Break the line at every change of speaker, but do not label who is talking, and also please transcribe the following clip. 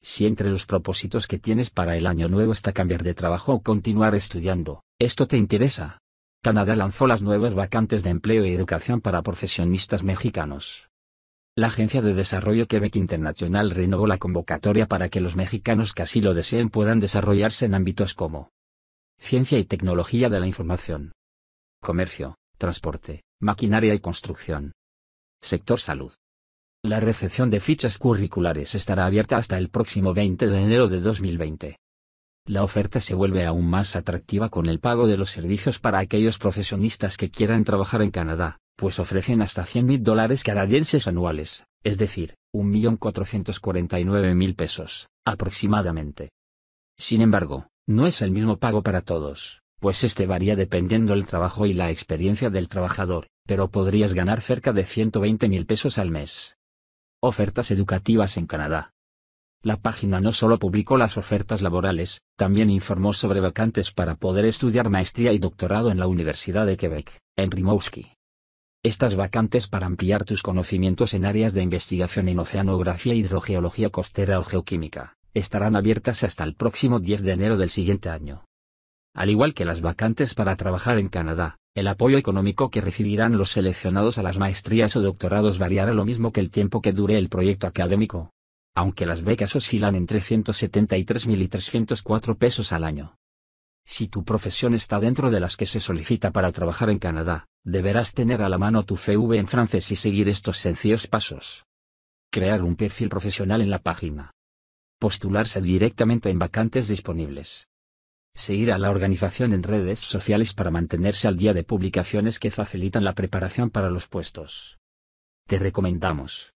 Si entre los propósitos que tienes para el año nuevo está cambiar de trabajo o continuar estudiando, esto te interesa. Canadá lanzó las nuevas vacantes de empleo y educación para profesionistas mexicanos. La Agencia de Desarrollo Quebec Internacional renovó la convocatoria para que los mexicanos que así lo deseen puedan desarrollarse en ámbitos como ciencia y tecnología de la información, comercio, transporte, maquinaria y construcción, sector salud, la recepción de fichas curriculares estará abierta hasta el próximo 20 de enero de 2020. La oferta se vuelve aún más atractiva con el pago de los servicios para aquellos profesionistas que quieran trabajar en Canadá, pues ofrecen hasta 100.000 dólares canadienses anuales, es decir, 1.449.000 pesos, aproximadamente. Sin embargo, no es el mismo pago para todos, pues este varía dependiendo el trabajo y la experiencia del trabajador, pero podrías ganar cerca de 120.000 pesos al mes Ofertas educativas en Canadá. La página no solo publicó las ofertas laborales, también informó sobre vacantes para poder estudiar maestría y doctorado en la Universidad de Quebec, en Rimouski. Estas vacantes para ampliar tus conocimientos en áreas de investigación en oceanografía, hidrogeología costera o geoquímica, estarán abiertas hasta el próximo 10 de enero del siguiente año. Al igual que las vacantes para trabajar en Canadá, el apoyo económico que recibirán los seleccionados a las maestrías o doctorados variará lo mismo que el tiempo que dure el proyecto académico. Aunque las becas oscilan entre 173.304 pesos al año. Si tu profesión está dentro de las que se solicita para trabajar en Canadá, deberás tener a la mano tu CV en francés y seguir estos sencillos pasos. Crear un perfil profesional en la página. Postularse directamente en vacantes disponibles. Seguir a la organización en redes sociales para mantenerse al día de publicaciones que facilitan la preparación para los puestos. Te recomendamos.